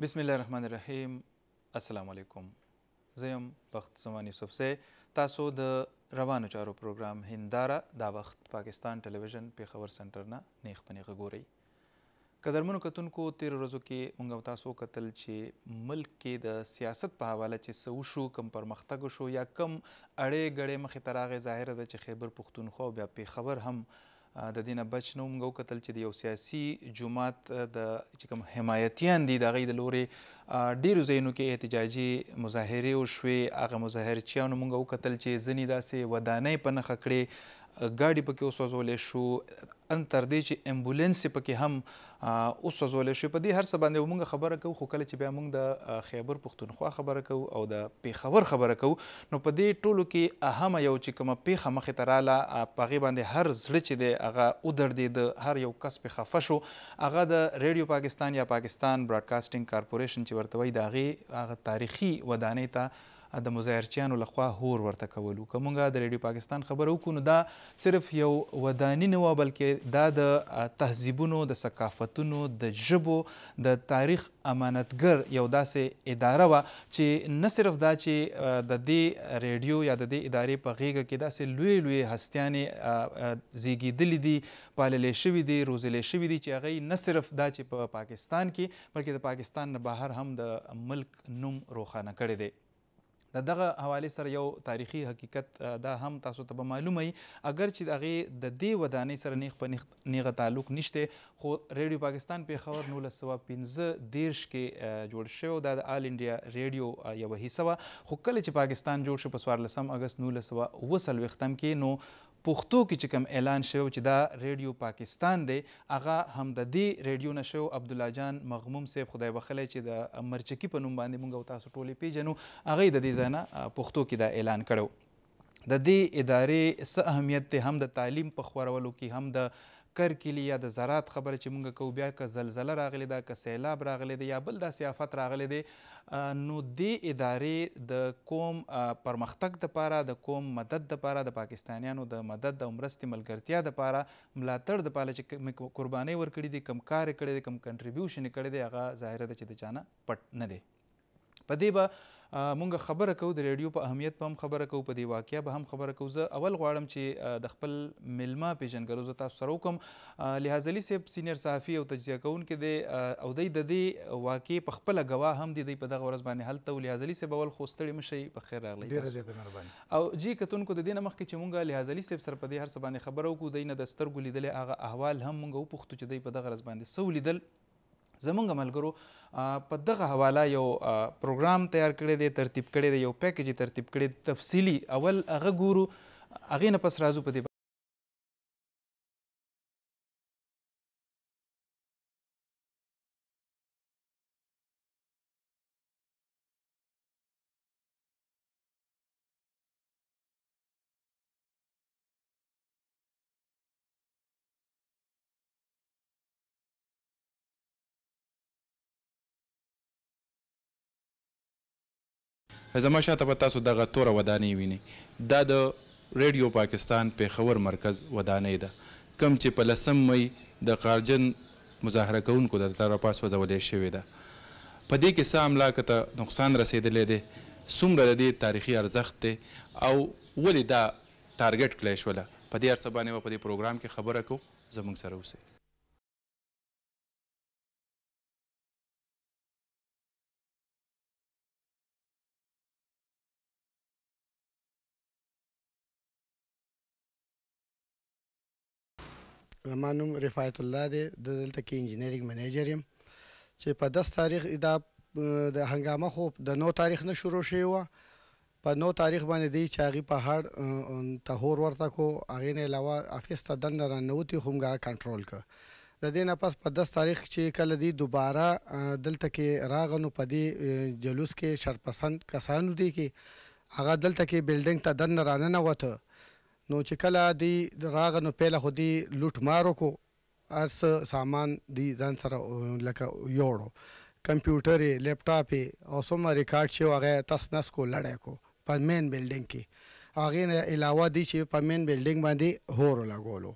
بسم الله الرحمن الرحیم السلام علیکم زیم بخت زمان یوسف سه تاسو د روانو چارو پروګرام هنداره دا وخت پاکستان ټلویزیون پیښور سنټر نه نیخ پنیغه ګوري قدرمنو کتونکو تیر ورځو کې موږ تاسو کتل چې ملک کې د سیاست په حواله چې سو شو کم پرمختګ شو یا کم اړې ګړې مخې تراغه ظاهر ده چې خیبر پښتونخوا بیا پیښور هم د دینه بچ نو موږ کتل چې د یو سیاسي جماعت د چې کوم حمایتيان دي د غي د لوري ډیرو زینو کې احتجاجي مظاهره او شوي هغه مظاهر چې نو موږ کتل چې ځنی داسې ودانې په نخ کړې ګاډي پکې وسوځولې شو ان تر دې چې امبولانس پکې هم وسوځولې شو په دې هر څه باندې موږ خبره کوو خو کله چې بیا موږ د خیبر پښتونخوا خبره کوو او د پیښور خبره کوو نو په دې ټولو کې اهم یو چې کومه پیښه مخې ته رااله په هغې باندې هر زړه چې دی هغه ودردېده هر یو کس پې خفه شو هغه د ریډیو پاکستان یا پاکستان براډکاسټینګ کارپوریشن چې ورته وایي د هغې هغه تاریخي ودانۍ ته د مظاهرچیانو لخوا هور ورته کولو که موږ د ریډیو پاکستان خبره وکړو نو دا صرف یو وداني نه وه بلکې دا د تهذیبونو د ثقافتونو د ژبو د تاریخ امانتګر یو داسې اداره وه چې نه صرف دا چې د دې ریډیو یا د دې ادارې په غیږه کې داسې لوی لوی هستیانې زیږېدلي دي پاللې شوي دي روزلې شوي دي چې هغوی نه صرف دا چې په پاکستان کې بلکې د پاکستان نه بهر هم د ملک نوم روښانه کړی دی د دغه حواله سره یو تاریخي حقیقت دا هم تاسو ته معلومه ای اگر چې دغه د دې ودانې سره نیغ په نیغه تعلق نشته خو ریډیو پاکستان په خبر 1915 دیرش کې جوړ شو د آل انډیا ریډیو یو حصہ خو کله چې پاکستان جوړ شو په 14 اگست 1920 وختم کې نو پښتو کې چې کوم اعلان شوی چې دا ریډیو پاکستان دی هغه هم د دې ریډیو نشو عبد الله جان مغموم صاحب خدای وخلی چې د مرچکی په نوم باندې مونږ تاسو ټولې پیژنو هغه د دې ده نه پښتو کې دا اعلان کړو د دې ادارې څه اهمیت دی هم د تعلیم په خورولو کې هم د کر کلی یا د زراعت خبره چې موږ کو بیا که زلزله راغلی ده که سیلاب راغلی ده یا بل داسې آفت راغلی دی نو دې ادارې د قوم پرمختګ دپاره د قوم مدد دپاره د پاکستانیانو د مدد او مرستې ملګرتیا دپاره ملاتړ دپاره چې قربانۍ ورکړي دي کم کار یې کړی دی کم کنټریبیوشن یې کړی دی هغه ظاهره ده چې د چانه پټ نه دی په دې به مونږ خبره کوو د ریډیو په اهمیت په هم خبره کوو په دې واقعیا به هم خبره کوو زه اول غواړم چې د خپل ملما پیژنګرو زه تاسو سره وکم لحاظ علي صاحب سینیئر صحافي او تجزیه کوونکي دی او دی د دې واقعې په خپله ګواه هم دی دی په دغه ورځ باندې هلته و لحاظ علي صاحب اول خو ستړي مشئ په خیر راغلی ډېره زیاته مهرباني او جی کتونکو د دې نه مخکې چې مونږ لحاظ علي صاحب سره په دې هر څه باندې خبره وکړو دی نه د سترګو لیدلې هغه احوال هم مونږ وپوښتو چې دی په دغه ورځ باندې څه ولیدل زمونږ ملګرو په دغه حواله یو پروګرام تیار کړی دی ترتیب کړی دی یو پیکیج ترتیب کړی تفصیلی اول هغه ګورو هغې نه پس راځو په دې زما شاته په تاسو دغه توره ودانۍ وینئ دا د ریډیو پاکستان پیښور مرکز ودانۍ ده کم چې په لسم مئی د قارجن مظاهره کوونکو د طرفه سوځولې شوې ده په دې کې څه املاکو ته نقصان رسېدلی دی څومره د دې تاریخي ارزښت دی او ولې دا ټارګټ کړی شوله په دې هر څه باندې به په دې پروګرام کې خبره کوو زموږ سره اوسئ ما نوم رفایت الله دی د دلته کې انجینیرینګ منیجر یم چې په 10 تاریخ دا د هنګامه خو د نو تاریخ نه شروع شوی و په نو تاریخ باندې دی چې هغه په هړ ته هور ورته کو هغه نه علاوه افیس ته دند را نوتی همګه کنټرول ک د دې نه پس په 10 تاریخ چې کله دی دوباره دلته کې راغنو په دې جلوس کې شرپسند کسانو دی کې هغه دلته کې بلډینګ ته دند را نه وته نو چې کله دی راغ نو پیله خو دی لوټ مارو کو ارس سامان دی ځان سره لکه یوړو کمپیوټر لپټاپ او سمه ریکارډ شو هغه تاس نس کو لړای کو په مین بلډینګ کې هغه نه علاوه دی چې په مین بلډینګ باندې هور لګولو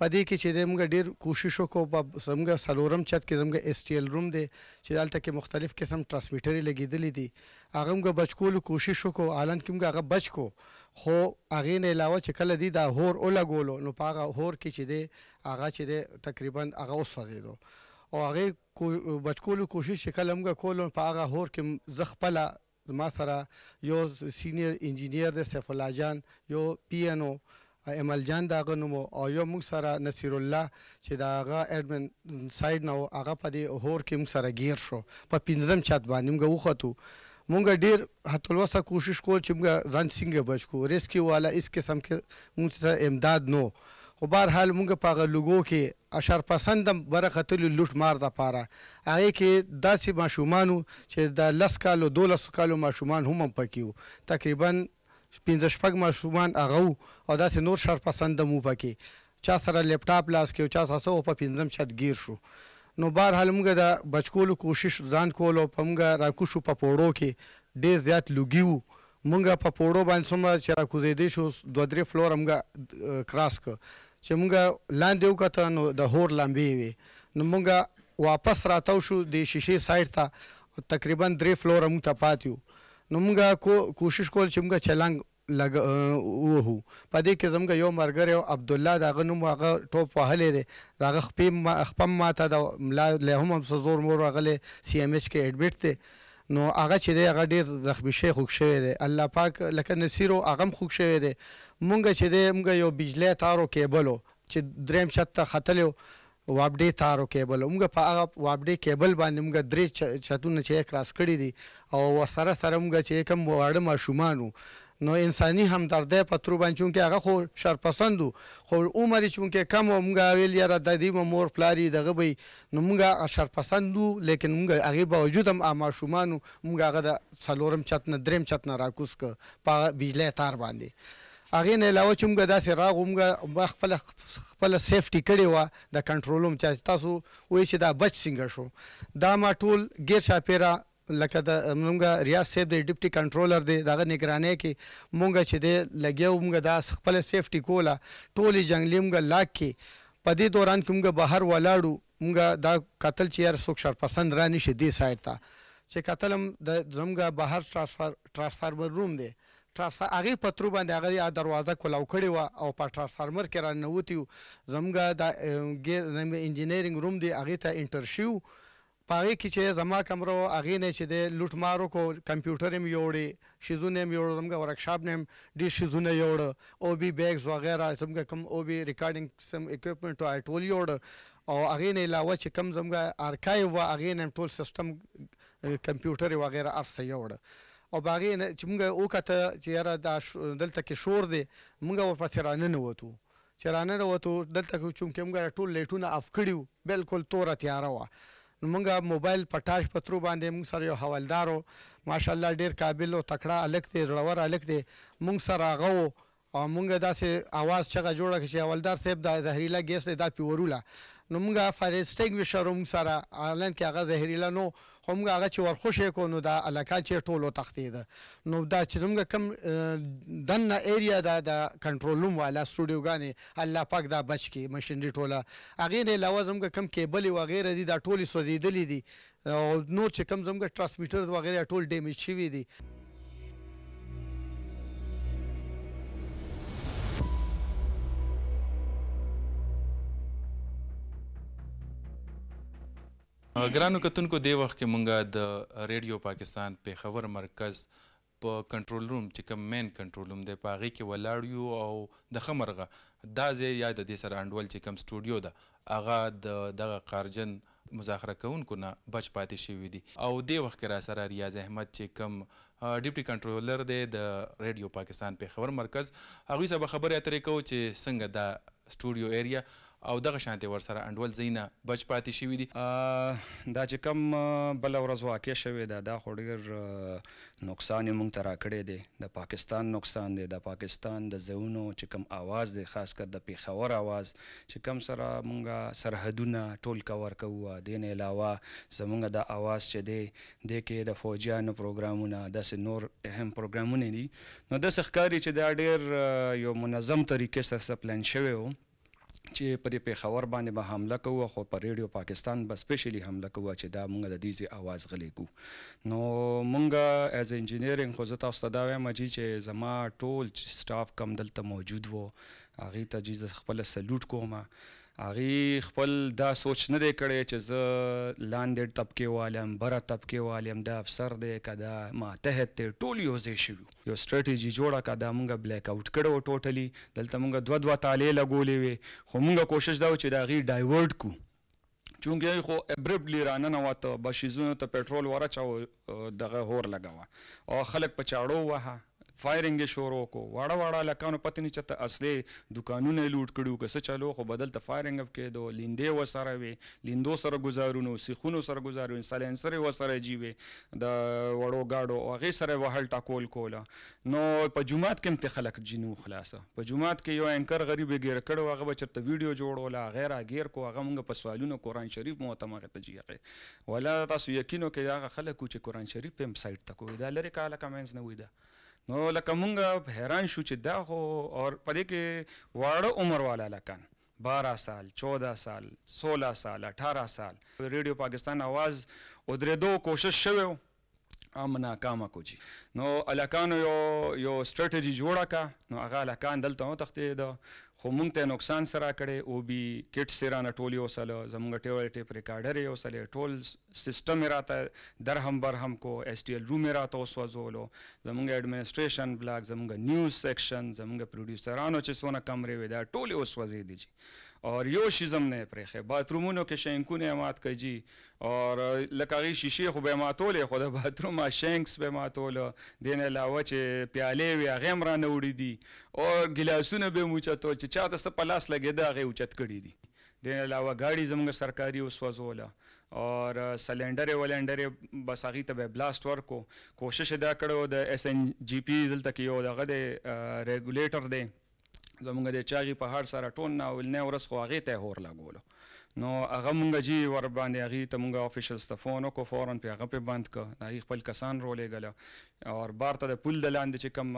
پدې کې چې موږ ډېر کوشش وکړو په زموږ سلورم چت کې زموږ اس ټی ال روم دی چې دلته کې مختلف قسم ترانسمیټر لګیدلې دي هغه موږ بچ کول کوشش وکړو حالانکه موږ هغه بچ کو خو هغې نه علاوه چې کله دی دا هور ولګولو نو په هغه هور کې چې دی هغه چې دی تقریبا هغه وسوځېدو او هغې بچکولو کوشش چې کله موږ کولو په هغه هور کې زه خپله زما سره یو سینیر انجینیر دی سیف الله جان یو پی این او عمل جان دا غنوم او یو موږ سره نصیر الله چې دا غا اډمن ساید نو هغه په دې هور کې موږ سره گیر شو په پنځم چت باندې موږ وختو مونږ ډیر هتلوسه کوشش کول چې مونږ ځان څنګه بچ کو ریسکیو والا اس قسم کې مونږ ته امداد نو خو بهر حال مونږ په هغه لوګو کې اشر پسند برختلو لوټ مار د پاره هغه کې داسې ماشومان چې د لس کالو دولس کالو ماشومان هم پکې وو تقریبا پنځه شپږ ماشومان هغه او داسې نور شر پسند مو پکې چا سره لپټاپ لاس کې او چا ساسو په پنځم چت گیر شو نو بهر حال موږ د بچکولو کوشش ځان کول او په موږ راکوشو په پوړو کې ډېر زیات لوګي وو موږ په پوړو باندې څومره چې راکوزېدې شو دوه درې فلور موږ کراس کړ چې موږ لاندې وکړه نو د هور لامبې وې نو موږ واپس راتاو شو د شیشې سایډ ته تقریبا درې فلور موږ ته پاتیو نو موږ کو کوشش کول چې موږ چلنګ لګ وهو په دې کې زموږ یو مرګر یو عبد الله دا غنوم هغه ټوپ وهلې دی دا خپې ما خپم ما ته د له هم هم زور مور غلې سی ام ایچ کې اډمیټ ته نو هغه چې دی هغه ډیر زخمی شي خوښ شوی دی الله پاک لکه نصیرو هغه هم خوښ شوی دی مونږ چې دی مونږ یو بجلی تارو کیبلو چې دریم شت ته ختلو وابډې تارو کیبل موږ په هغه وابډې کیبل باندې موږ درې چتونه چې کراس کړی دي او ورسره سره موږ چې کوم واړه ماشومانو نو انساني همدردی په تر باندې چون کې هغه خو شرپسندو خو عمر چون کې کم او مونږ ویل یاره د دې مور پلاری دغه به نو مونږه شرپسندو لیکن مونږ هغه باوجود هم اما شومان مونږ هغه د سلورم چت نه دریم چت نه راکوس ک په بجلی تار باندې هغه نه علاوه چې مونږ داسې راغومګه خپل خپل سیفټی کړی و د کنټرولوم چې تاسو وایي چې دا بچ څنګه شو دا ما ټول ګیر شاپیره لکه د موږ ریاض صاحب د ډیپټي کنټرولر دی دغه نگرانی کې موږ چې دی لګیو موږ دا خپل سیفټي کوله ټولې جنگلې موږ لاک کې په دې دوران کې موږ بهر ولاړو موږ دا قتل چې یار څوک شرپسند را نشي دې سایډ ته چې قتل هم د زموږ بهر ترانسفر ترانسفارمر روم دی ترانسفر هغه پترو باندې هغه دروازه کولاو کړې و او په ترانسفارمر کې را نوتی زموږ د انجینرینګ روم دی هغه ته انټرشیو پاره کې چې زما کمرو اغې نه چې د لوټمارو کو کمپیوټر هم یوړې شیزونه هم یوړې زمګه ورکشاپ نه هم ډې شیزونه یوړ او بي بیگز وغیرہ زمګه کم او بي ریکارډینګ سم اکوپمنٹ او ټول یوړ او اغې نه علاوه چې کم زمګه ارکایو و اغې نه ټول سیستم کمپیوټر وغیرہ ارسه یوړ او باغې نه چې موږ وکته چې یاره دا دلته کې شور دی موږ ورپسې راننه وتو چې راننه وتو دلته چونکې موږ ټول لیټونه اف کړي بالکل توره تیاره وه نو موږ موبایل پټاش پترو باندې موږ سره یو حوالدارو ماشاءالله ډیر قابل او تکړه الک دی زړور الک دی موږ سره هغه او موږ داسې आवाज چغه جوړه کړي حوالدار صاحب دا زهريلا ګیس دی دا پیورولا نو موږ فایر ایکسټینګویشر موږ سره اعلان کې هغه زهريلا نو هم هغه چې ورخوشې کو نو دا علاقه چې ټولو تختیده نو دا چې موږ کم دنه ایریا دا د کنټرول روم والا سټوډیو غانې الله پاک دا بچ کی مشینری ټوله هغه نه علاوه زموږ کم کیبل و غیره دي دا ټولي سوزیدلې دي او نو چې کم زموږ ټرانسمیټر و غیره ټول ډیمیج شوی دي ګرانو کتونکو دی وخت کې مونږه د ریډیو پاکستان پیښور مرکز په کنټرول روم چې کوم مین کنټرول روم دی په هغه کې ولاړ یو او د خمرغه دا ځای یا د دې سره انډول چې کوم سټوډیو ده هغه د دغه قارجن مذاکره کوونکو نه بچ پاتې شوی دي او دې وخت کې را سره ریاض احمد چې کوم ډیپټي کنټرولر دی د ریډیو پاکستان پیښور مرکز هغوی سبا خبرې اترې کوو چې څنګه دا سټوډیو ایریا او دغه شانتي ورسره انډول زینه بچ پاتې شوی دي دا چې کم بل ورځ واقع شوی دا دا خو ډېر نقصان موږ ته راکړی دی د پاکستان نقصان دی د پاکستان د زونو چې کم आवाज دی خاص کر د پیښور आवाज چې کم سره موږ سرحدونه ټول کور کوو دین علاوه زمونږ د आवाज چې دی د کې د فوجیانو پروګرامونه داسې نور اهم پروګرامونه دي نو د ښکاری چې دا ډېر یو منظم طریقې سره پلان شوی و چې پر پیښور باندې به حمله کوو خو پر ریډیو پاکستان به سپیشلی حمله کوو چې دا مونږ د دې आवाज غلې کو نو مونږ ایز انجینیرینګ خو زه تاسو ته دا وایم چې زما ټول سټاف کم دلته موجود وو هغه ته جیز خپل سلوټ کوم هغه خپل دا سوچ نه دی کړی چې زه لاندې طبقه والم بره طبقه والم دا افسر دی کدا ما تحت ته ټول یو ځای شو یو ستراتیجی جوړه کدا مونږه بلیک اوټ کړو ټوټلی دلته مونږه دوه دوه تالې لګولې وي خو مونږه کوشش دا چې دا غي ډایورټ کو چونګې خو ابربلی رانه نه واته بشیزونو ته پېټرول ورچاو دغه هور لګاوه او خلک په چاړو وها فایرینګ شروع کو واړه واړه لکانو پته نه چته اصلي دکانونه لوټ کړو که څه چلو خو بدل ته فایرینګ اپ کې دو لیندې و سره وي لیندو سره گزارونو سیخونو سره گزارو سایلنسر و سره جیوي د وړو گاډو او غي سره وهل ټاکول کوله نو په جمعات کې مت خلک جنو خلاصه په جمعات کې یو انکر غریب غیر کړو هغه چرته ویډیو جوړول غیر غیر کو هغه موږ په سوالونو قران شریف مو ته مغه تجیقه ولا تاسو یقینو کې هغه خلک چې قران شریف په ویب سټ تکو دا لری کاله کمنټس نه وېدا نو لکه مونږ حیران شو چې دا خو اور پدې کې واړه عمر والا لکان بارہ سال چودہ سال سولہ سال اٹھارہ سال ریڈیو پاکستان آواز ادھر دو کوشش شوی و اما ناکامه کوچی نو الکانو یو یو سټریټیجی جوړه کا نو هغه الکان دلته نو تختې د خو مونږ ته نقصان سره کړي او بي کټ سره نټولي وسله زمونږ ټیبل ټیپ ریکارډر یې وسله ټول سیستم راته درهم برهم کو اس ټی ال روم راته وسوځولو زمونږ اډمنستریشن بلاک زمونږ نیوز سیکشن زمونږ پروډوسرانو چې سونه کمرې وې دا ټول وسوځي دي اور یو شیزم نه پرېخه باترومونو کې شینکونه مات کړي اور لکاري شیشه خو به ماتولې خو د باتروم شینکس به ماتول دین علاوه چې پیاله وی هغه مر نه وړي دي او ګلاسونه به موچتول چې چاته څه پلاس لګي دا هغه اوچت کړي دي دین علاوه گاڑی زموږ سرکاري وسوځوله اور سلندر ولندر بس هغه ته بلاست ورکو کوشش دا کړو د اس ان جی پی دلته کې یو دغه د ریګولیټر دی زمونږ د چاغي په هر سره ټون نه ولنې ورس خو هغه ته هور لګولو نو هغه مونږ چې ور باندې هغه ته مونږ افیشل سټفون کو فورن په هغه په بند ک نه خپل کسان رولې غل او بار ته د پول د لاندې چې کم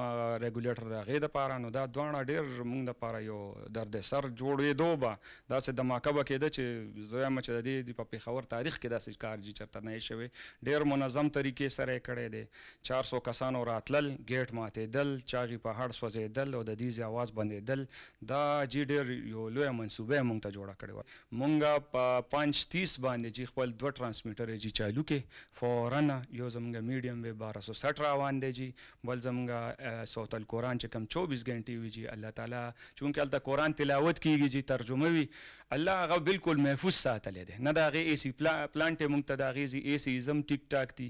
ریګولیټر د هغه د پاره نو دا دوانه ډیر مونږ د پاره یو درد سر جوړې دوبه دا څه دماکبه کېده چې زویا مچ د دې په پیښور تاریخ کې دا څه کار جي چرته نه شوی ډیر منظم طریقې سره کړي دي 400 کسانو راتلل ګیټ ماته دل چاغي په هر سوځېدل او د دې ځواز بندېدل دا جی ډیر یو لوی منسوبه مونږ ته جوړه کړو مونږ زمونږ په 530 باندې چې خپل دوه ترانسمیټر یې چالو کې فورا یو زمونږ میډیم وی 1260 روان دی چې بل زمونږ صوت القرآن چې کم 24 غنټې وی چې الله تعالی چونکه الته قرآن تلاوت کیږي چې ترجمه وی الله هغه بالکل محفوظ ساتلی دی نه د هغې اے سی پلانټ یې موږ ته د هغې زی اے سی زم ټیک ټاک دي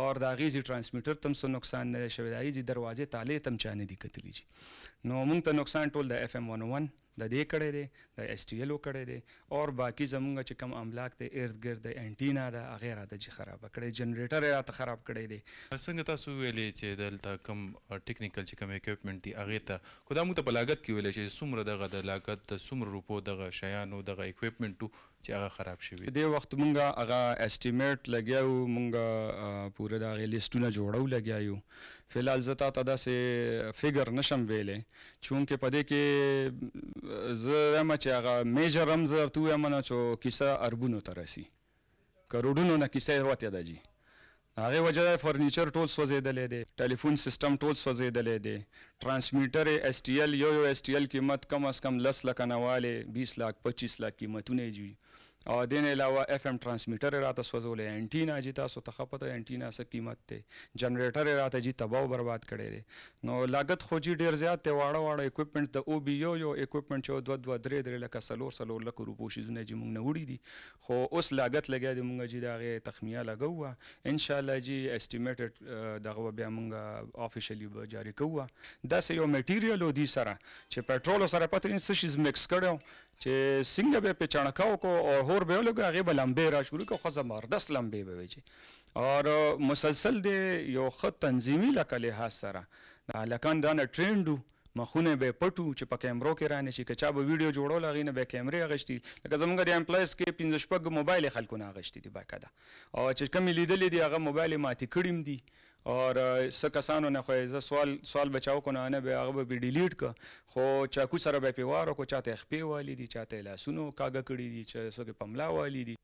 اور د هغې زی ټرانسمیټر تم څه نقصان نه دی شوی د هغې زی دروازې تالې تم چا نه دي کتلی جي نو موږ ته نقصان ټول د اف ام 101 د دې کړی دی د اس ټی ایل او کړی دی اور باقی زمونږ چې کم املاک دی اردګرد د انټینا دا هغه را د جی خراب کړی جنریټر را ته خراب کړی دی څنګه تاسو ویلې چې دلته کم ټیکنیکل چې کم اکوپمنټ دی هغه ته خدامو ته بلاغت کې ویلې چې څومره دغه د لاګت څومره روپو دغه شیانو او دغه اکوپمنټ چې هغه خراب شوی دی وخت مونږه هغه استیمیټ لګیاو مونږه پوره دا لیستونه جوړو لګیاو فلحال زتا تدا سه فګر نشم ویلې چونکه پدې کې زه ما چې هغه میجر رمز تو یم نه چې کیسه اربونو ترسي کروڑونو نه کیسه وته ده جی هغه وجه د فرنیچر ټول سوځېدلې دي ټلیفون سیستم ټول سوځېدلې دي ترانسمیټر اس ټی ال یو یو اس ټی ال قیمت کم از کم لس لک نه والي 20 لک 25 لک قیمتونه جوړي او دین علاوه اف ام ترانسمیټر راته سوځولې انټینا چې تاسو ته خپته انټینا څه قیمت ته جنریټر راته جی تباو برباد کړي دي نو لاګت خو جی ډیر زیات ته واړه واړه اکوپمنټ د او بی یو یو اکوپمنټ چې دوه دوه درې درې لکه سلور سلور لکه روپو شي زونه چې مونږ نه وړي دي خو اوس لاګت لګیا دي مونږ جی دغه تخمیه لګو ان شاء الله جی استیمیټډ دغه بیا مونږ افیشلی به جاری کوو دا یو میټیریال ودی سره چې پټرول سره پته نشي مکس کړو چې څنګه به په چڼکاو کو او هور به لګو هغه به لمبې را شروع کو خزه مردس لمبې به وي او مسلسل دی یو خط تنظیمی لکه لحاظ سره لکان دا نه ټرینډ مخونه به پټو چې په کیمرو کې رانه شي کچا به ویډیو جوړول هغه نه به کیمرې اغشتي لکه زمونږ د امپلایز کې 15 شپږ موبایل خلکو نه اغشتي دی باکه دا او چې کوم لیدلې دی هغه موبایل ماتې کړیم دی اور څه کسانو نه خو زه سوال سوال بچاو کو نه نه به هغه به ډیلیټ ک خو چاکو سره به پیوارو کو چاته خپې والی دي چاته لاسونو کاګه کړی دي چې څوک پملا والی دي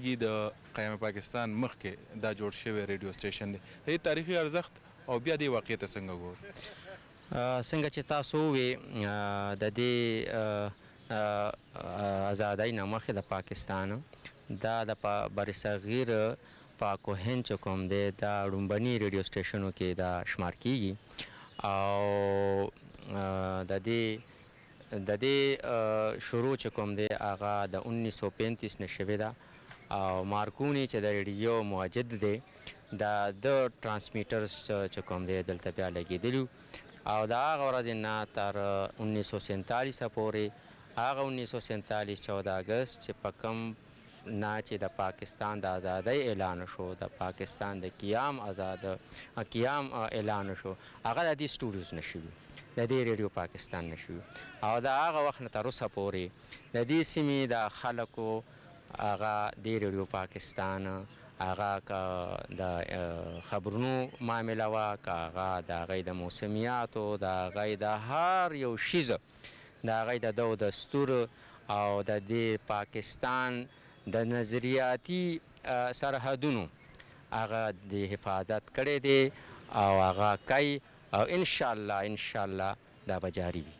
کېږي د قیام پاکستان مخکې دا جوړ شوی ریډیو سټیشن دی هي تاریخي ارزښت او بیا دې واقعیت څنګه ګور څنګه چې تاسو وی د دې ازادۍ نه مخکې د پاکستان دا د برصغیر پاکوهن چې کوم دی دا رومبني ریډیو سټیشنو کې دا شمار کیږي او د دې د دې شروع چې کوم دی هغه د 1935 نشوي دا او مارکونی چې د ریډیو موجد دی دا د ټرانسمیټرز چې کوم دی دلته بیا لګیدلو او دا هغه ورځ نه تر 1947 پورې هغه 1947 14 اگست چې په کوم نه چې د پاکستان د ازادۍ اعلان شو د پاکستان د قیام آزاد قیام اعلان شو هغه د دې سټوډیوز نشو د دې ریډیو پاکستان نشو او دا هغه وخت نه تر اوسه پورې د دې سیمې د خلکو هغه د ریډیو پاکستان هغه د خبرونو معاملې وا هغه د غي د موسمیاتو د غي د هر یو شیز د غي د دو دستور او د دې پاکستان د نظریاتي سرحدونو هغه د حفاظت کړي دي او هغه کوي او ان شاء الله ان شاء الله دا به جاری وي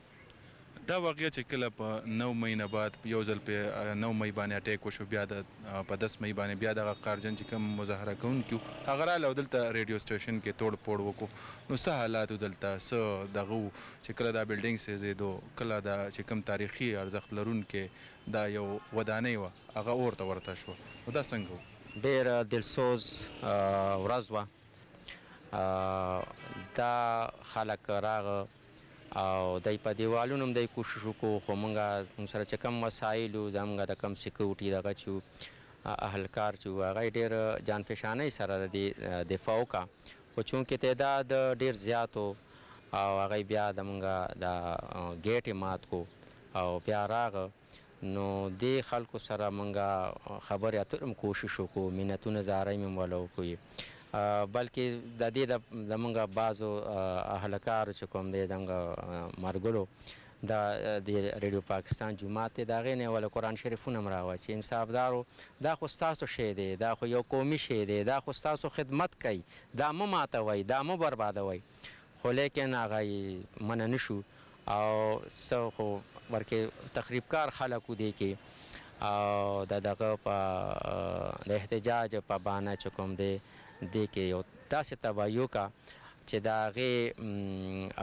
دا واقعیا چې کله په 9 مینه بعد یو ځل په 9 مې باندې اٹیک وشو بیا د په 10 مې باندې بیا د قارجن چې کوم مظاهره کوونکو هغه را لودلته ریډیو سټیشن کې توڑ پوڑ وکړو نو څه حالات ودلته س دغه چې کله دا بلډینګ سه زیدو کله دا چې کوم تاریخي ارزښت لرون کې دا یو ودانې و هغه اورته ورته شو دا څنګه ډیر دلسوز ورځ و دا خلک راغ او دای په دیوالونو هم دای کوشش وکړو خو مونږه سره چې کم وسایل زمونږه د کم سکیورټي دغه چې اهلکار چې هغه ډېر جان فشانه سره د دفاع وکا خو چونکې تعداد ډېر زیات او هغه بیا د مونږه د ګیټ مات کو او بیا راغ نو د خلکو سره مونږه خبرې اترم کوشش وکړو مینتونه زارې مم ولو کوي بلکې د دې د زمونږ بعضو اهلکارو چې کوم دی دغه مرګلو دا د ریډیو پاکستان جماعت دا غینه ول قران شریفونه مراوه چې انصافدارو دا خو تاسو شی دی دا خو یو قومي شی دی دا خو تاسو خدمت کوي دا مو ماتوي دا مو بربادوي خو لیکن هغه من نه شو او سو خو ورکه تخریب کار خلکو دی کې او دا دغه په د احتجاج په بانه چکم دی دی کې یو داسې تبایو کا چې دا غي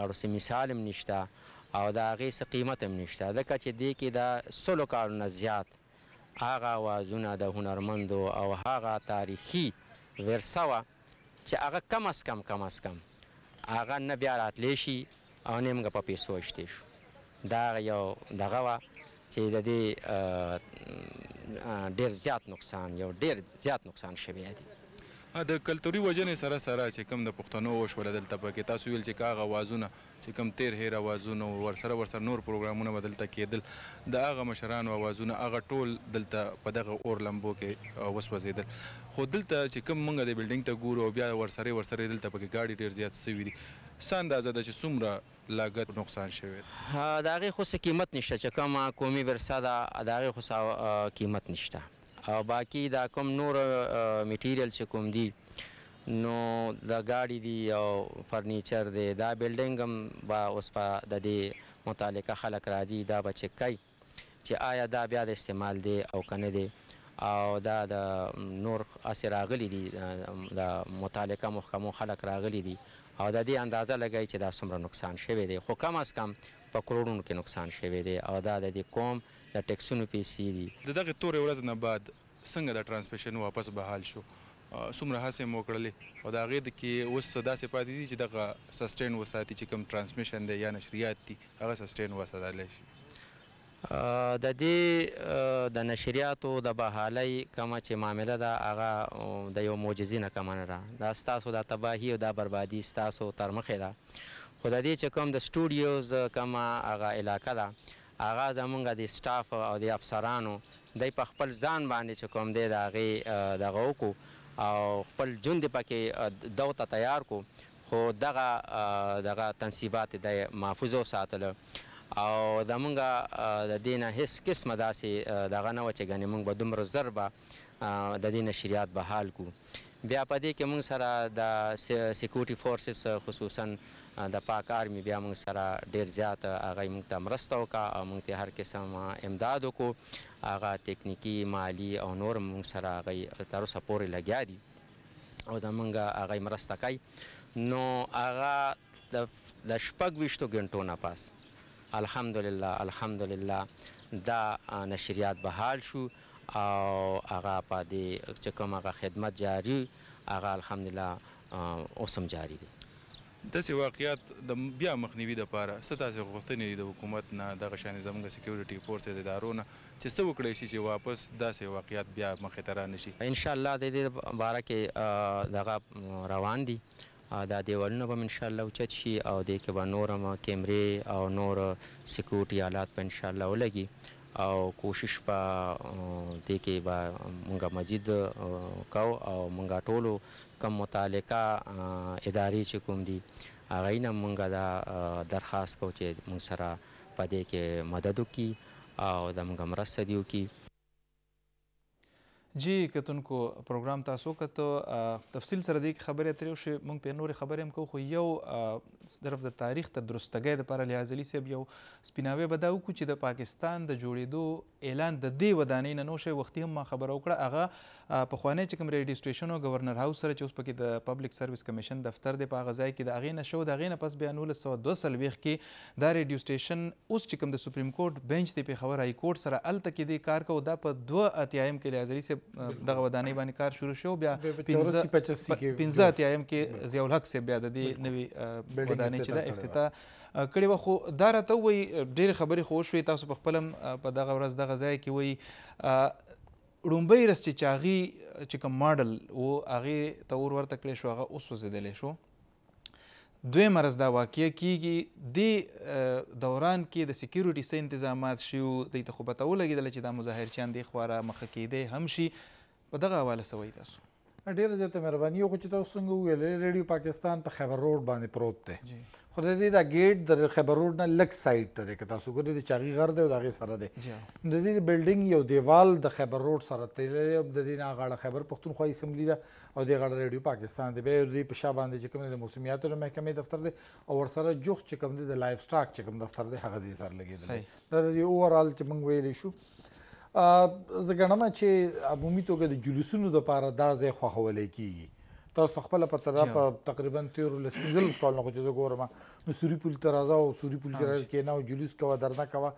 ارسي مثال هم نشته او دا غي څه قیمت هم نشته دا چې دی کې دا سلو کارونه زیات هغه وازونه د هنرمندو او هغه تاریخي ورسوه چې هغه کم اس کم کم اس کم هغه نه بیا راتلی شي او نه موږ په پیسو شته شو دا یو دغه وا چې د دې ډیر زیات نقصان یو ډیر زیات نقصان شوی دی د کلتوري وجنې سره سره چې کوم د پښتنو وشول دلته پکې تاسو ویل چې کاغه وازونه چې کوم تیر هیر وازونه ور سره ور سره نور پروګرامونه بدلته کېدل د هغه مشرانو وازونه هغه ټول دلته په دغه اور لمبو کې وسوځیدل خو دلته چې کوم منګه د بلډینګ ته ګورو بیا ور سره ور سره دلته پکې گاډي ډیر زیات سوي دي ساندازه د چې څومره لاګت نقصان شوی دا غي خو قیمت نشته چې کومه قومي ورساده دا غي خو قیمت نشته او باقی دا کوم نور میټیریل چې کوم دی نو د گاډي دی او فرنیچر دی دا بلډینګ هم با اوس په د دې متعلقه خلک راځي دا به چک کوي چې آیا دا بیا د استعمال دی او کنه دی او دا د نور اثر راغلی دی د متعلقه محکمو خلک راغلی دی او د دې اندازه لګی چې دا څومره نقصان شوی دی خو کم از کم په کروڑونو کې نقصان شوی دی او دا د قوم د ټیکسونو پیسې دي د دغه تورې ورځ نه بعد څنګه د ترانسپیشن واپس بحال شو څومره هڅې مو کړلې او دا غید کې اوس داسې پاتې دي چې دغه سسټین وساتي چې کوم ترانسمیشن دی یا نشریات دي هغه سسټین وساتلی شي د دې د نشریاتو د بحالۍ کومه چې معامله ده هغه د یو معجزې نه کمه نه ده دا ستاسو د تباهي او د بربادي ستاسو تر مخې ده خو د دې چې کوم د سټوډیوز کوم هغه علاقه ده هغه زمونږ د سټاف او د افسرانو د په خپل ځان باندې چې کوم دی د هغې دغه وکړو او خپل جون د پکې دو ته تیار کو خو دغه دغه تنصیبات د محفوظ ساتل او زمونږ د دین هیڅ قسمه داسې دغه نه و چې غنی مونږ به دومره ضربه د دین شریعت به حال کو بیا په دې کې موږ سره د سکیورټي فورسز خصوصا د پاک آرمي بیا موږ سره ډیر زیات هغه موږ ته مرسته وکړه او موږ ته هر قسم امداد وکړو هغه ټکنیکی مالی او نور موږ سره هغه تر اوسه پورې لګیا دي او زمونږ هغه مرسته کوي نو هغه د شپږ ویشتو غنټو نه پاس الحمدلله الحمدلله دا نشریات بحال شو او هغه په دې چې کوم هغه خدمت جاری هغه الحمدلله اوسم جاری دی داسې واقعیت د بیا مخنیوي لپاره ستاسو غوښتنې د حکومت نه د غشانې زموږ سکیورټي فورس د ادارو نه چې څه وکړي شي چې واپس داسې واقعیت بیا مخې ته رانشي ان شاء الله د دې باره کې دغه روان دي دا دیوالونه به ان شاء الله اوچت شي او دې کې به نور هم کیمرې او نور سکیورټي آلات به ان شاء الله ولګي او کوشش په دې کې به مونږه مزید کو او مونږه ټولو کم متعلقه ادارې چې کوم دي هغه نه مونږه دا درخواست کو چې مونږ سره پدې کې مدد وکړي او د مونږ مرسته دی وکړي جی کتونکو پروګرام تاسو کته تفصیل سره د خبره ترې شو مونږ په نور خبرې هم کو خو یو طرف د تاریخ تر درستګۍ د پر لیازلی سیب یو سپیناوي بداو کو چې د پاکستان د جوړېدو اعلان د دې ودانې نه نوشه وختي هم خبره وکړه هغه په خوانې چې کوم ریډیو سټیشن او گورنر هاوس سره چې اوس پکې د پبلک سرویس کمیشن دفتر دی په غزای کې د اغې نه شو د اغې نه پس بیا 1902 کې دا ریډیو سټیشن اوس چې کوم د سپریم کورټ بنچ دی په خبر هاي کورټ سره الته کې دی کار کو دا په 2 اتیایم کې لیازلی سیب دغه ودانۍ باندې کار شروع شو بیا 15 15 تیم کې ضیاء الحق سی بیا د دې نوي ودانۍ چې د افتتاح کړي وخو دا راته وای ډېر خبرې خو شوې تاسو په خپلم په دغه ورځ دغه ځای کې وای رومبي رس چې چاغي چې کوم ماډل وو هغه تور ورته کړی شو هغه اوس وزیدلی شو دوی مرز دا واقع کیږي د دوران کې د سکیورټي سه تنظیمات شیو د تخوبته ولګیدل چې د مظاهرچیان د خواره مخ کېده هم شي په دغه حواله سوي تاسو ډیر زیاته مهرباني خو چې تاسو څنګه ویل ریډیو پاکستان په خیبر روډ باندې پروت دی خو د دې دا ګیټ د خیبر روډ نه لګ سایډ ته دی که تاسو ګورئ د چاغي غر دی او دغه سره دی د دې بلډینګ یو دیوال د خیبر روډ سره تللی دی د دې نه غاړه خیبر پښتونخوا اسمبلی ده او د غاړه ریډیو پاکستان دی به دې په شا باندې چې کوم د موسمیاتو محکمې دفتر دی او ور سره جوخ چې کوم دی د لایف سټاک چې کوم دفتر دی هغه دې سره لګیدل دا د اوورال چې موږ ویلی شو زه ګڼم چې عمومي توګه د جلوسونو لپاره دا ځای خوښولی کیږي تاسو خپل په طرف تقریبا 13 لسپینزل سکول نه کوچې ګورم نو سوري پول تر ازا او سوري پول کې کې نه او جلوس کوا درنه کوا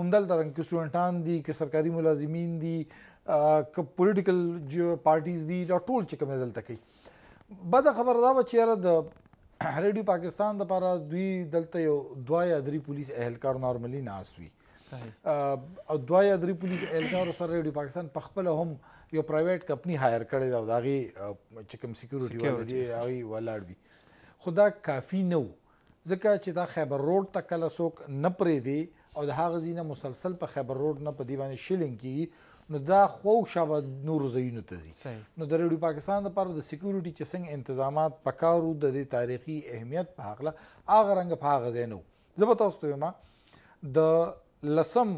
همدل درن کې سټډنټان دي کې سرکاري ملازمین دي ک پولیټیکل پارټیز دي دا ټول چې کومه دلته کوي بد خبر دا و چې یاره د ریډیو پاکستان د لپاره دوی دلته یو دوا یا درې پولیس اهلکار نارملی ناس وي صحیح او دوه یا درې پولیس اهلکارو سره ریډیو پاکستان په خپل هم یو پرایویټ کمپنی هایر کړی دا داغي چې کوم سکیورټي ولر دی هغه ولاړ وي خدا کافی نه ځکه چې دا خیبر روډ تک کله سوک نه پرې دی او د هغه زینه مسلسل په خیبر روډ نه په دی باندې شیلینګ کی نو دا خو شابه نور زینو ته ځي نو د ریډیو پاکستان لپاره د سکیورټي چې څنګه تنظیمات پکارو د دې تاریخي اهمیت په حق له هغه رنګ په هغه زینو زه به تاسو ته ما د لسم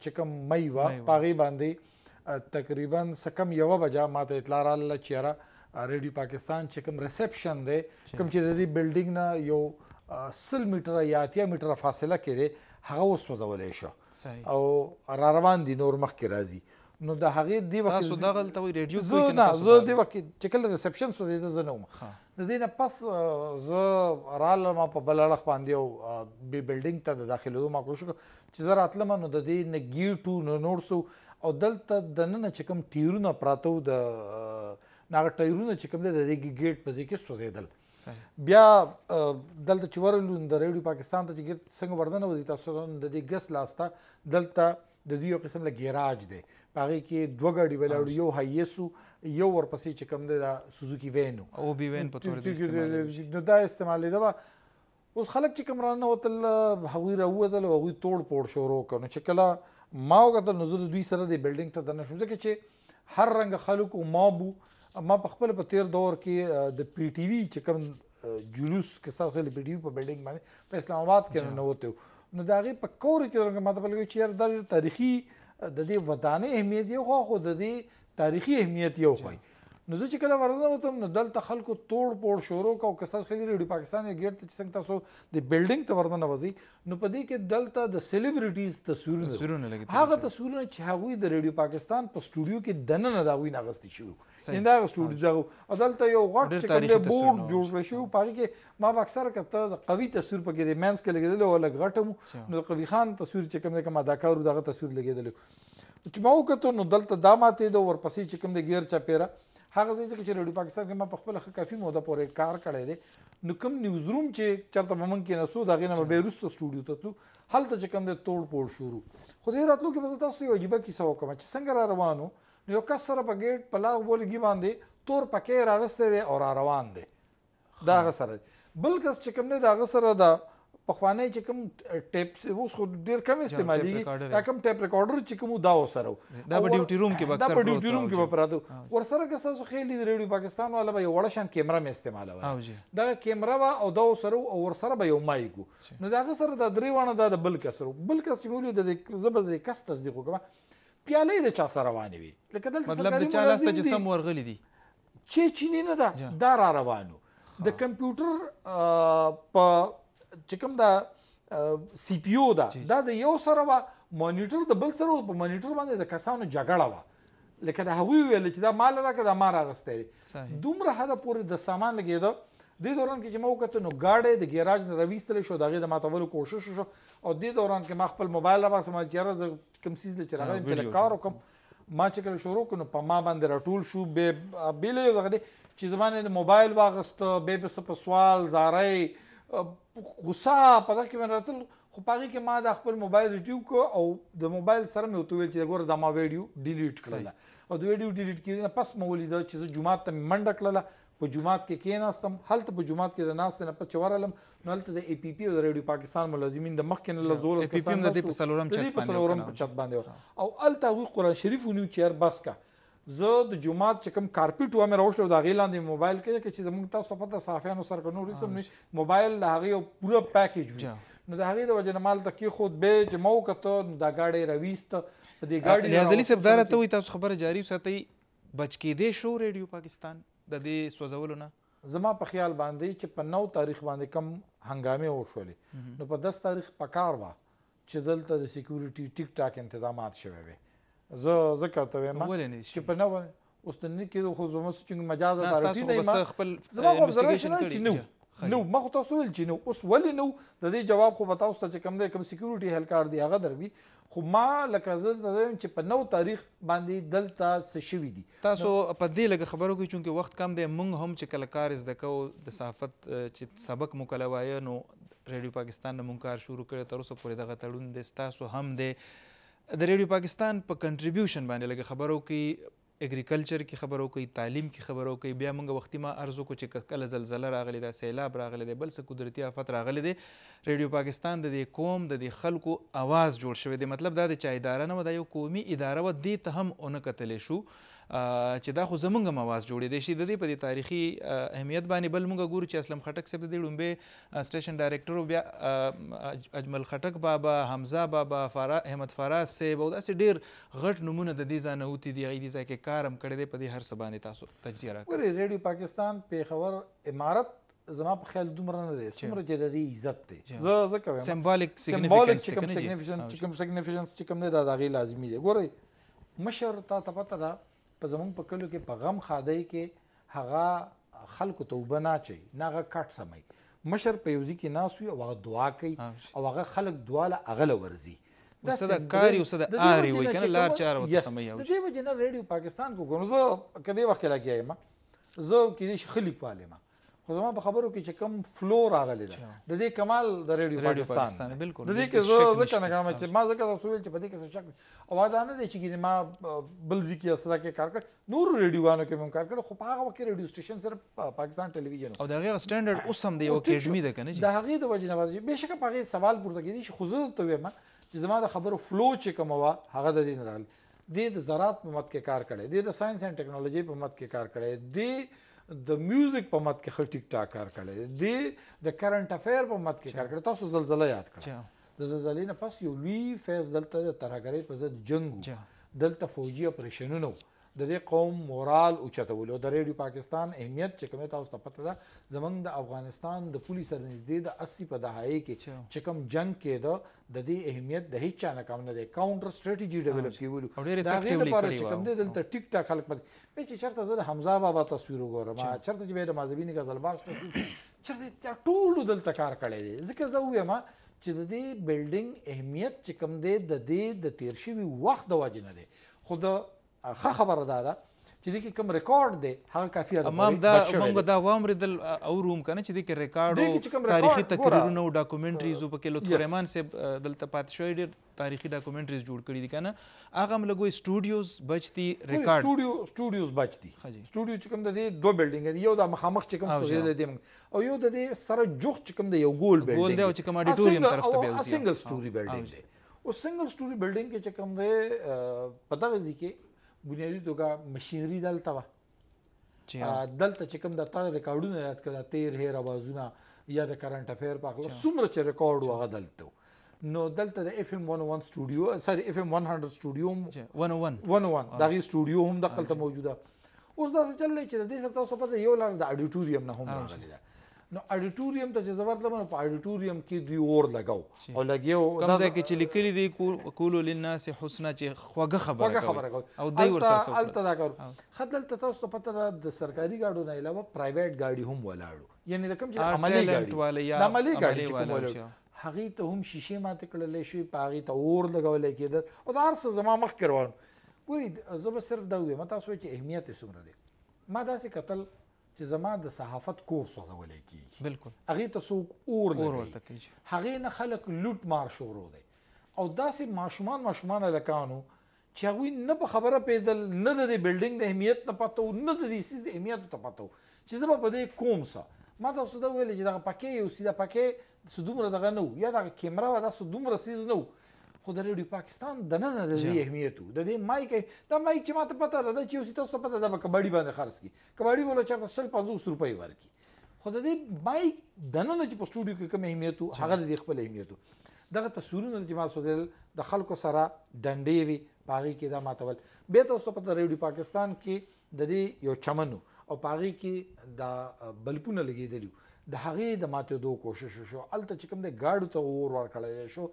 چې کوم مې وا پاغي باندې تقریبا سکم یو بجا ماته اطلاع را ل چیرې ریډیو پاکستان چې کوم ریسپشن دی کوم چې د دې بلډینګ نه یو سل میټر یا اتیا میټر فاصله کړي هغه وسوځولې شو او را روان دي نور مخ کې راځي نو د هغه دی وخت تاسو دغه ته ریډیو کې نه زه دی وخت چې کله ریسپشن سوځي د زنوم د دې نه پس زه رااله ما په بل اړخ باندې او بي بلډینګ ته د داخلو ما کوشش چې زه راتلم نو د دې نه گیر ټو نو نور سو او دلته د نن چې کوم ټیرونه پراتو د ناغه ټیرونه چې کوم د دې گیټ په ځکه سوزیدل بیا دلته چې ورلو د ریډیو پاکستان ته چې څنګه وردن ودی تاسو د دې ګس لاسته دلته د دې یو قسم له ګیراج دی پاره کې دوه غاډي ولاړ یو هایسو یو ورپسې چې کوم دی دا سوزوکی وینو او بي وین په تور استعمال دا استعمال دی اوس خلک چې کوم رانه وتل هغوی راووتل هغوی توړ پوړ شروع کړو چې کله ما وکړل نو زه دوی سره د بلډینګ ته دنه شوم ځکه چې هر رنګ خلک او ما بو ما په خپل په تیر دور کې د پی ټی وی چې کوم جلوس کې ستاسو خلک پی ټی وی په بلډینګ باندې په اسلام آباد کې نه وته نو دا غي په کور کې څنګه ماته په لګي چې یار د تاریخي د دې ودانې اهمیت یو خو د دې تاریخي اهمیت یو خو نو زه چې کله ورنه وتم نو دلته خلکو توړ پوړ شروع کو کساس خلی ریډیو پاکستان یې ګیټ ته څنګه تاسو د بلډینګ ته ورنه وځي نو پدې کې دلته د سلیبریټیز تصویرونه تصویرونه لګي هغه تصویرونه چې هغه د ریډیو پاکستان په سټوډیو کې دننه داوی ناغستې شو یندا سټوډیو دا دلته یو غټ چې کوم بورډ جوړ شو پاره کې ما اکثر کته د قوي تصویر په کې ریمانس کې لګیدل او لګ غټم نو قوي خان تصویر چې کوم کوم اداکارو دغه تصویر لګیدل چې ما وکړ نو دلته دا ماته د ورپسې چې کوم د غیر چا پیره هغه ځای چې ریډیو پاکستان کې ما په خپل کافي موده پورې کار کړی دی نو کوم نیوز روم چې چرته به موږ کېناستو د هغې نه به بیا وروسته سټوډیو ته تلو هلته چې کوم دی توړ پوړ شروع خو دې راتلو کې به زه تاسو ته یو عجیبه کیسه وکړم چې څنګه را روان نو یو کس سره په ګیټ په لاغ بولګي باندې تور پکې راغستی دی او را روان دی دا هغه سره بل کس چې کوم دی د هغه سره د په خوانه چې کوم ټیپ اوس خو ډیر کم استعمالي دا کوم ټیپ ریکارډر چې کوم دا وسره دا په ډیوټي روم کې دا په ډیوټي روم کې وپراتو ور سره که تاسو خېلی د ریډیو پاکستان والا به یو وړ شان کیمرا مې استعمالوي دا کیمرا وا او دا وسره او ور سره به یو مایکو نو دا سره د درې وانه دا د بل کسرو بل کس چې مولي د زبر د کس تصدیق وکم پیالې د چا سره روانې وي لکه دلته مطلب د چا لاسته چې سم ورغلي دي چې چینی نه ده دا را روانو د کمپیوټر په چې کوم د سی پی یو دا دا د یو سره وا مانیټر د بل سره په مانیټر باندې د کسانو جګړه وا لکه دا هغوی ویل چې دا مال راکړه دا ما راغستې دومره حدا پورې د سامان لګیدو د دوران کې چې ما وکړ نو گاډې د ګیراج نه رويستل شو دغه د ماتولو کوشش شو او د دوران کې ما خپل موبایل را باسم چې را د کم سیز له چرغه چې کار وکم ما چې کله شروع کړو په ما باندې راټول شو به بیل یو دغه چې زمانه موبایل واغست به په سوال زارای غوسه په دغه کې راتل خو پاره کې ما د خپل موبایل ریټیو کو او د موبایل سره مې وته ویل چې ګوره دا ما ویډیو ډیلیټ کړل او د ویډیو ډیلیټ کړي نه پس مو ولید چې زه جمعه ته منډه کړل په جمعه کې کېناستم هلته په جمعه کې د ناست نه په چورلم نو هلته د ای پی پی او د ریډیو پاکستان ملزمین د مخ کې نه لزول ای پی پی هم د دې په سلورم چت باندې او هلته وی قران شریف ونیو چیر بس کا زه د جمعات چې کوم کارپیټ و مې راوښلو دا غي لاندې موبایل کې چې زموږ تاسو په تاسو صحافیانو سره کو نور سم موبایل د هغه یو پوره پیکیج وي نو د هغه د وجه نه مال تکي خود به جمعو کته نو دا گاډي رويست په دې گاډي نیازلی صاحب دار ته وي تاسو خبره جاری ساتي بچ کې دې شو ریډیو پاکستان د دې سوزولو نه زما په خیال باندې چې په 9 تاریخ باندې کم هنګامه وشولې نو په 10 تاریخ پکار و چې دلته د سکیورټي ټیک ټاک تنظیمات شوه وي زه زکه ته وایم چې په نه اوس د نه کېدو خو زما چې مجاز د رټی نه ما زما خو ابزرویشن چې نو نو ما خو تاسو ویل چې نو اوس ولې نو د دې جواب خو تاسو ته چې کم دی کم سکیورټي هلکار دی هغه دروي خو ما لکه زه درم چې په نو تاریخ باندې دلته څه شوي دي تاسو په دې لګه خبرو کې چونکه وخت کم دی مونږ هم چې کله کار زده کوو د صحافت چې سبق مو کله وایو نو ریډیو پاکستان نه مونږ کار شروع کړی تر اوسه پورې دغه تړون د تاسو هم دی د ریډیو پاکستان په پا کنټریبیوشن باندې لږ خبرو کې اګریکلچر کې خبرو کې تعلیم کې خبرو کې بیا موږ وختي ما ارزو کو چې کله زلزلہ راغلی دا سیلاب راغلی دی بل څه قدرتي آفت راغلی دی ریډیو پاکستان د دې قوم د دې خلکو आवाज جوړ شوی دی مطلب دا دی چې اداره نه و دا یو قومي اداره و دې ته هم اونکتلی شو چې دا خو زمونږ مواز جوړې دي شي د دې په دې تاریخي اهمیت باندې بل مونږ ګورو چې اسلم خټک صاحب د لومبه سټیشن ډایریکټر او بیا اجمل خټک بابا حمزه بابا فارا احمد فراز صاحب او داسې ډیر غټ نمونه د دې ځانه وتی دی غي دي ځکه کارم کړی دی په دې هر څه باندې تاسو تجزیه راکړئ ریډیو پاکستان پیښور امارت زما په خیال دومره نه دی څومره چې د دې عزت دی زه زه کوم سمبولیک سیګنیفیکنس چې کوم سیګنیفیکنس چې کوم سیګنیفیکنس چې کوم نه دا غي لازمي دی ګورئ مشر ته ته پته ده په زمونږ په کلو کې په غم خادای کې هغه خلکو توبه نه چي نه هغه کټ سمي مشر په یوزي کې ناس وي او هغه دعا کوي او هغه خلک دواله اغله ورزي وسدا کاری وسدا آری وای کنه لار چار وته سمي او د دې وجه نه ریډیو پاکستان کو کوم زه کدی وخت لا کیم زه کې دې خلک والم خو زما په خبرو کې چې کم فلو راغلی ده د دې کمال د ریډیو پاکستان بالکل د دې کې زه ځکه نه کوم چې ما ځکه تاسو ویل چې په دې کې څه شک اواز نه دی چې ما بل ځکه اسدا کې کار کړ نور ریډیوانو کې هم کار کړ خو په هغه وخت کې ریډیو سټیشن صرف پاکستان ټلویزیون او دا غیر سټانډرډ اوس هم دی او کېجمی ده کنه چې دا هغه د وجه نه وځي بهشکه په هغه سوال پورته کیږي چې خو زه ته وایم چې زما د خبرو فلو چې کوم وا هغه د دې نه راغلی د زراعت په مت کې کار کړي د ساينس اند ټیکنالوژي په مت کې کار کړي د د میوزیک په مت کې خټیک ټاک کار کړي دی د کرنٹ افیر په مت کې کار کړي تاسو زلزلہ یاد کړئ د زلزلې نه پس یو لوی فیض دلته د ترهګرۍ په ضد جنگ دلته فوجي اپریشنونه د دې قوم مورال او چتول او د ریډیو پاکستان اهمیت چې کومه تاسو ته پته ده زمونږ د افغانستان د پولیس سره نږدې د 80 په دهایی کې چې کوم جنگ کې ده د دې اهمیت د هیڅ چا نه کم نه ده کاونټر سټریټیجی ډیولپ کیولو او ډېر افیکټیولی کړی و چې کوم دلته ټیک ټاک خلک پد په چې چرته زه حمزه بابا تصویر وګورم چرته چې به د مازبینی غزل باغ چرته ټول دلته کار کړی دی ځکه زه وایم چې د دې بلډینګ اهمیت چې کوم دی د دې د تیر شوي وخت د وجې نه دی خو د ښه خبره دا ده چې د کوم ریکارډ دی هغه کافی ده امام دا موږ دا وامردل او روم کنه چې د کې ریکارډ تاریخي تقریرونه او ډاکومنټریز په کې لطف رحمان صاحب دلته پات شوی ډیر تاریخي ډاکومنټریز جوړ کړی دي کنه هغه هم لګوي سټوډیوز بچتي ریکارډ سټوډیو سټوډیوز بچتي سټوډیو چې کوم د دې دوه بلډینګ یو د مخامخ چې کوم سوزیل دی او یو د دې سره جوخ چې کوم د یو ګول بلډینګ ګول دی او چې کوم اډیټوریم طرف ته بیا وځي سنگل سټوري بلډینګ دی او سنگل سټوري بلډینګ کې چې کوم دی په دغه ځکه بنیادی توګه مشينري دلته و دلته چې کوم د تا ریکارډونه یاد کړه تیر هیر आवाजونه یا د کرنٹ افیر په خپل څومره چې ریکارډ وغه دلته نو دلته د اف ام 101 سټوډیو سوري اف ام 100 سټوډیو 101 101 دغه سټوډیو هم دلته موجوده اوس دا څه چللی چې د دې سره تاسو په یو لاندې د اډیټوریم نه هم راغلی ده نو اډیټوریم ته چې زبرته مې په اډیټوریم کې دوی اور لګاو او لګیو کوم ځای کې چې لیکلي دی کولو للناس حسنا چې خوږه خبره کوي او دوی ورسره الته دا کارو خدل ته تاسو ته پته د سرکاري گاډو نه علاوه پرایویټ گاډي هم ولاړو یعنی د کوم چې عملی گاډي د عملی گاډي چې ولاړو هغه ته هم شیشه ماته کړلې شوی پاغي ته اور لګولې کېدل او دا هرڅه زما مخ کړوان پوری زه به صرف دا ویم تاسو چې اهمیت یې څومره دی ما داسې قتل چې زما د صحافت کورس وزولې کیږي بالکل هغه ته څوک اور لګي هغه نه خلک لوټ مار شروع دی او داسې ماشومان ماشومان لکانو چې هغه نه په خبره پیدل نه د بلډینګ د اهمیت نه پاتو نه د دې سیس اهمیت ته پاتو چې زما په دې کوم څه ما تاسو ته ویل چې دا پکې یو سیده پکې سدومره دغه نو یا دا کیمرا دا سدومره سیز نو خو د ریډیو پاکستان د نن د دې اهمیت د دې مایک دا مایک چې ماته پته راځي چې اوس تاسو ته پته ده کباډي باندې خرڅ کی کباډي ولا چې 150 روپۍ ورکي خو د دې مایک د نن چې په سټوډیو کې کوم اهمیت هغه د خپل اهمیت دغه تصویرونه چې ما سودل د خلکو سره ډنډې وي پاغي کې دا ماتول به تاسو په ریډیو پاکستان کې د دې یو چمنو او پاغي کې دا بلپونه لګیدلی د هغې د ماتېدو کوشش وشو هلته چې کوم دی ګاډو ته اور ورکړی شو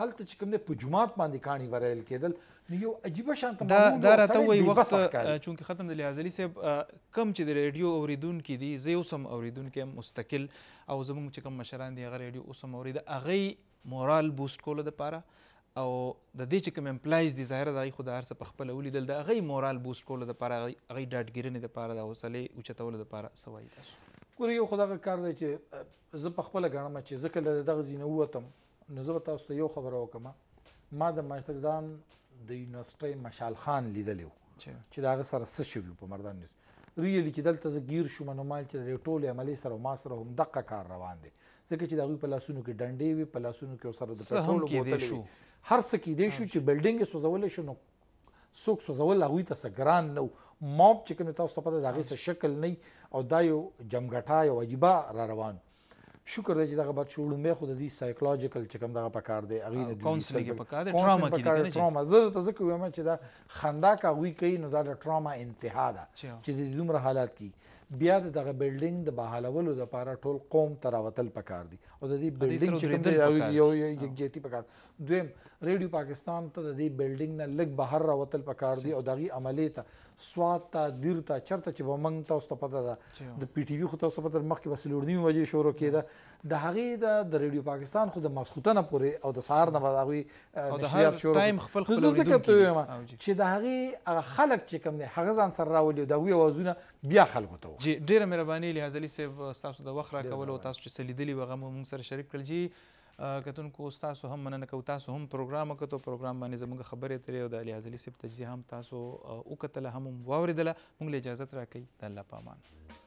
هلته چې کوم دی په جومات باندې کاڼي ورایل کېدل نو یو عجیبه شانته دا دا راته وایي وخت چونکې ختم د لیازلي صاحب کم چې د ریډیو اورېدونکي دي زه اوس هم اورېدونکی یم مستقل او زموږ چې کوم مشران دي هغه ریډیو اوس هم اورېده هغې مورال بوست کولو دپاره او د دې چې کوم امپلایز دي ظاهره دای خدای هر څه په خپل ولیدل د غي مورال بوست کولو د لپاره غي ډاډګیرنې د لپاره د حوصله اوچتولو د لپاره سوای تاسو ګوره یو خدغه کار دی چې زه په خپل غاڼه چې زه کله دغه زینه وتم نو زه تاسو ته یو خبره وکم ما د مشتګدان د یونیورسيټي مشال خان لیدلو چې دا سره څه شوی په مردان نیس ریلی چې دلته زه گیر شوم نو مال چې ټوله عملی سره ما سره هم دقه کار روان دی ځکه چې دا غوی په لاسونو کې ډنډې وي په لاسونو کې سره د پټرول بوتل هر څه کې دی شو چې بلډینګ سوزول شو نو څوک سوزول هغوی ته څه ګران نه موب چې کوم تاسو ته پته د هغې څه شکل نه او دا یو جمګټا یو عجیبه را روان شکر دی چې دغه بد شو وړومبی خو د دې سایکولوژیکل چې کوم دغه پکار دی هغې نه کونسلینګ یې پکار دی ټراما کې دی ټراما زه درته ځکه وایم چې دا خندا که هغوی کوي نو دا د ټراما انتها ده چې د دومره حالات کې بیا دغه بلډینګ د بحالولو لپاره ټول قوم تراوتل پکار دي او د دې بلډینګ چې کوم دی یو یو یک جتی پکار دویم ریډیو پاکستان ته د دې بلډینګ نه لګ بهر راوتل پکار دی او دغه عملی ته سواد ته دیر ته چرته چې بمنګ تاسو ته پته ده د پی ټی وی خو تاسو ته پته مخکې بس لوړنی وجه شروع کیده د هغه د ریډیو پاکستان خو د ماسخوتنه پورې او د سهار نه بداوی نشریات شروع ټایم خپل خپل چې د هغه هغه خلک چې کوم نه هغه ځان سره راولي او دغه وازونه بیا خلکو ته جی ډیره مهرباني لهازلی صاحب تاسو د وخت را کول او تاسو چې سلیدلی وغه مو سره شریک کړل جی کتونکو تاسو هم مننه کو تاسو هم پروګرام کتو پروګرام باندې زموږ خبرې ترې او د علي حاضري سپ تجزیه هم تاسو وکتله هم واوریدله موږ له اجازه راکې د الله پامان